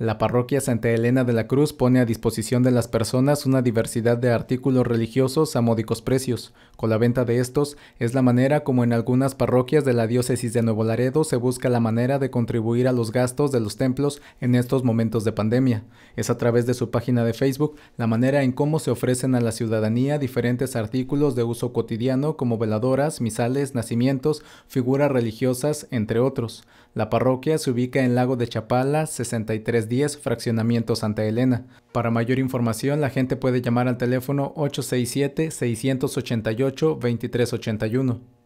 La parroquia Santa Elena de la Cruz pone a disposición de las personas una diversidad de artículos religiosos a módicos precios. Con la venta de estos es la manera como en algunas parroquias de la diócesis de Nuevo Laredo se busca la manera de contribuir a los gastos de los templos en estos momentos de pandemia. Es a través de su página de Facebook la manera en cómo se ofrecen a la ciudadanía diferentes artículos de uso cotidiano como veladoras, misales, nacimientos, figuras religiosas, entre otros. La parroquia se ubica en Lago de Chapala, 63 10, Fraccionamiento Santa Elena. Para mayor información, la gente puede llamar al teléfono 867-688-2381.